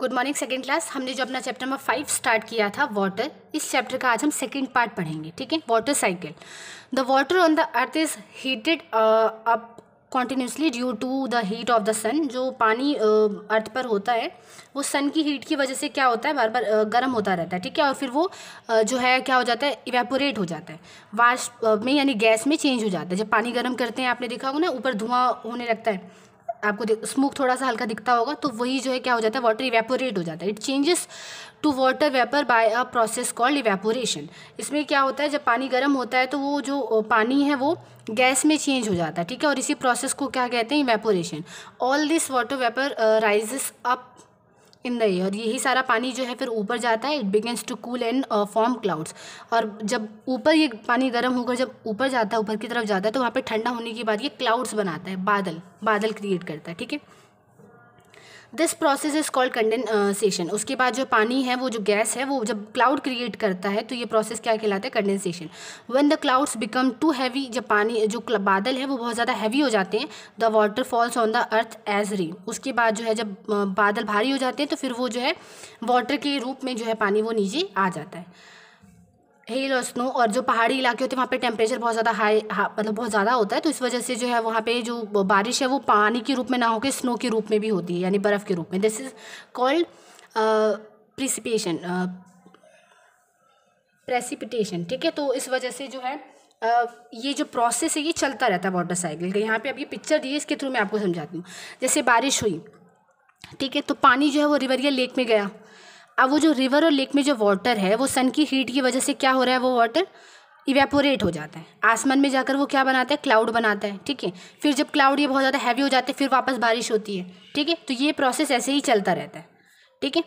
good morning second class हमने जो अपना चैप्टर नंबर फाइव स्टार्ट किया था वाटर इस चैप्टर का आज हम सेकेंड पार्ट पढ़ेंगे ठीक है water cycle the water on the earth is heated up continuously due to the heat of the sun जो पानी अर्थ uh, पर होता है वो सन की हीट की वजह से क्या होता है बार बार uh, गर्म होता रहता है ठीक है और फिर वो uh, जो है क्या हो जाता है इवेपोरेट हो जाता है वाश में यानी गैस में चेंज हो जाता है जब पानी गर्म करते हैं आपने देखा होगा ना ऊपर धुआं होने लगता है आपको स्मोक थोड़ा सा हल्का दिखता होगा तो वही जो है क्या हो जाता है वाटर इवेपोरेट हो जाता है it changes to water vapour by a process called evaporation इसमें क्या होता है जब पानी गर्म होता है तो वो जो पानी है वो गैस में चेंज हो जाता है ठीक है और इसी प्रोसेस को क्या कहते हैं evaporation all this water vapour rises up in the air यही सारा पानी जो है फिर ऊपर जाता है it begins to cool and form clouds और जब ऊपर ये पानी गर्म होकर जब ऊपर जाता है ऊपर की तरफ जाता है तो वहाँ पर ठंडा होने के बाद ये क्लाउड्स बनाता है बादल बादल क्रिएट करता है ठीक है this process is called condensation उसके बाद जो पानी है वो जो गैस है वो जब क्लाउड क्रिएट करता है तो ये प्रोसेस क्या कहलाता है condensation when the clouds become too heavy जब पानी जो बादल है वो बहुत ज़्यादा हैवी हो जाते हैं the water falls on the earth as rain उसके बाद जो है जब बादल भारी हो जाते हैं तो फिर वो जो है वाटर के रूप में जो है पानी वो नीचे आ जाता है हिल और स्नो और जो पहाड़ी इलाके होते हैं वहाँ पे टेम्परेचर बहुत ज़्यादा हाई हा मतलब बहुत ज़्यादा होता है तो इस वजह से जो है वहाँ पे जो बारिश है वो पानी के रूप में ना होकर स्नो के रूप में भी होती है यानी बर्फ़ के रूप में this is called precipitation precipitation ठीक है तो इस वजह से जो है Uh, ये जो प्रोसेस है ये चलता रहता है वाटर साइकिल का यहाँ पे अब ये पिक्चर दी है इसके थ्रू मैं आपको समझाती हूँ जैसे बारिश हुई ठीक है तो पानी जो है वो रिवर या लेक में गया अब वो जो रिवर और लेक में जो वाटर है वो सन की हीट की वजह से क्या हो रहा है वो वाटर इवेपोरेट हो जाता है आसमान में जाकर वो क्या बनाता है क्लाउड बनाता है ठीक है फिर जब क्लाउड ये बहुत ज़्यादा हैवी हो जाते हैं फिर वापस बारिश होती है ठीक है तो ये प्रोसेस ऐसे ही चलता रहता है ठीक है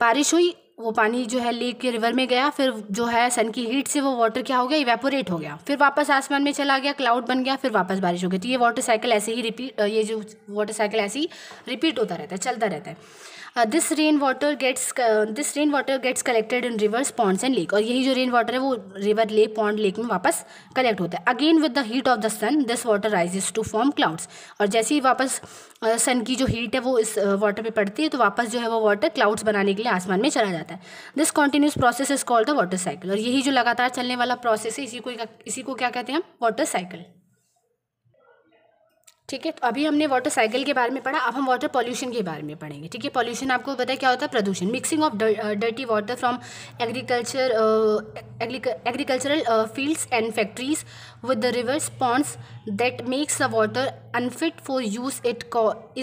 बारिश हुई वो पानी जो है लेक के रिवर में गया फिर जो है सन की हीट से वो वाटर क्या हो गया इवेपोरेट हो गया फिर वापस आसमान में चला गया क्लाउड बन गया फिर वापस बारिश हो गई तो ये वाटर साइकिल ऐसे ही रिपीट ये जो वाटर साइकिल ऐसे ही रिपीट होता रहता है चलता रहता है this rain water gets this rain water gets collected in rivers ponds and lake और यही जो रेन वाटर है वो रिवर लेक पॉन्ड लेक में वापस कलेक्ट होता है again with the heat of the sun this water rises to form clouds और जैसे ही वापस सन की जो हीट है वो इस वाटर पर पड़ती है तो वापस जो है वो वाटर क्लाउड्स बनाने के लिए आसमान में चला जाता है जाता है this continuous process is called the water cycle और यही जो लगातार चलने वाला प्रोसेस है इसी को इसी को क्या कहते हैं हम वाटर साइकिल ठीक है तो अभी हमने वाटर साइकिल के बारे में पढ़ा अब हम वाटर पॉल्यूशन के बारे में पढ़ेंगे ठीक है पॉल्यूशन आपको पता है क्या होता है प्रदूषण mixing of dirty water from agriculture agricultural fields and factories with the rivers ponds that makes the water unfit for use it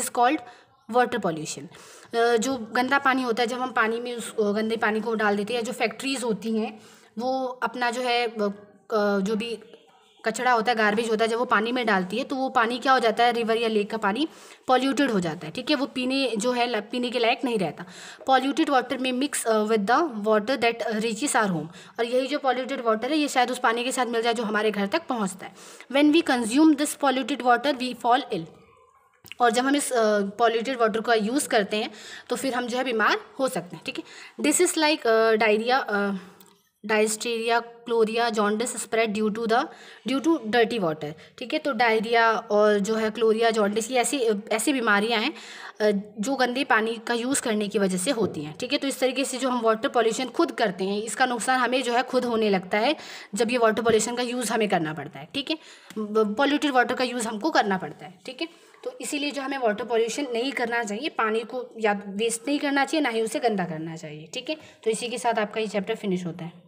is called water pollution जो गंदा पानी होता है जब हम पानी में उस गंदे पानी को डाल देते हैं जो फैक्ट्रीज़ होती हैं वो अपना जो है जो भी कचरा होता है गार्बेज होता है जब वो पानी में डालती है तो वो पानी क्या हो जाता है रिवर या लेक का पानी पॉल्यूटेड हो जाता है ठीक है वो पीने जो है पीने के लायक नहीं रहता पॉल्यूटेड वाटर में mix with the water that reaches our home और यही जो पॉल्यूटेड वाटर है ये शायद उस पानी के साथ मिल जाए जो हमारे घर तक पहुँचता है when we consume this polluted water we fall ill और जब हम इस पॉल्यूटेड वाटर का यूज़ करते हैं तो फिर हम जो है बीमार हो सकते हैं ठीक है this is like diarrhoea dysentery cholera jaundice spread due to the due to dirty water ठीक है तो डायरिया और जो है क्लोरिया जॉन्डिस ये ऐसी ऐसी बीमारियां हैं जो गंदे पानी का यूज़ करने की वजह से होती हैं ठीक है तो इस तरीके से जो हम वाटर पॉल्यूशन खुद करते हैं इसका नुकसान हमें जो है खुद होने लगता है जब ये वाटर पॉल्यूशन का यूज़ हमें करना पड़ता है ठीक है पॉल्यूटेड वाटर का यूज़ हमको करना पड़ता है ठीक है तो इसीलिए जो हमें वाटर पॉल्यूशन नहीं करना चाहिए पानी को या वेस्ट नहीं करना चाहिए ना ही उसे गंदा करना चाहिए ठीक है तो इसी के साथ आपका ये चैप्टर फिनिश होता है